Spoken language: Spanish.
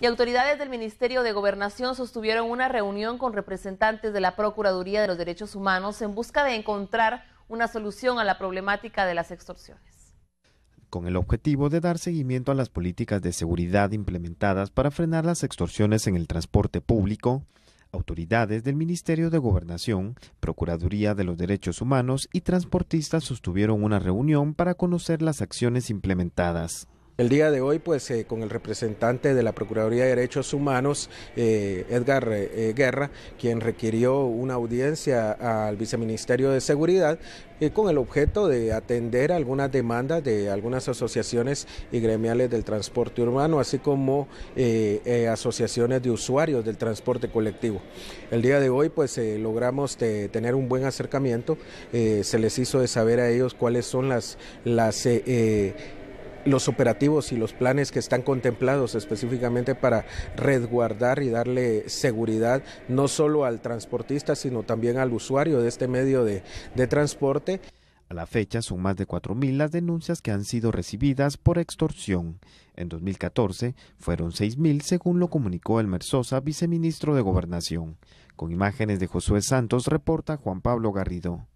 y autoridades del Ministerio de Gobernación sostuvieron una reunión con representantes de la Procuraduría de los Derechos Humanos en busca de encontrar una solución a la problemática de las extorsiones con el objetivo de dar seguimiento a las políticas de seguridad implementadas para frenar las extorsiones en el transporte público, autoridades del Ministerio de Gobernación, Procuraduría de los Derechos Humanos y transportistas sostuvieron una reunión para conocer las acciones implementadas. El día de hoy, pues eh, con el representante de la Procuraduría de Derechos Humanos, eh, Edgar eh, Guerra, quien requirió una audiencia al viceministerio de Seguridad con el objeto de atender algunas demandas de algunas asociaciones y gremiales del transporte urbano, así como asociaciones de usuarios del transporte colectivo. El día de hoy, pues logramos tener un buen acercamiento, se les hizo de saber a ellos cuáles son las, las los operativos y los planes que están contemplados específicamente para resguardar y darle seguridad no solo al transportista, sino también al usuario de este medio de, transporte. A la fecha son más de 4.000 las denuncias que han sido recibidas por extorsión. En 2014 fueron 6.000 según lo comunicó el Sosa, viceministro de Gobernación. Con imágenes de Josué Santos reporta Juan Pablo Garrido.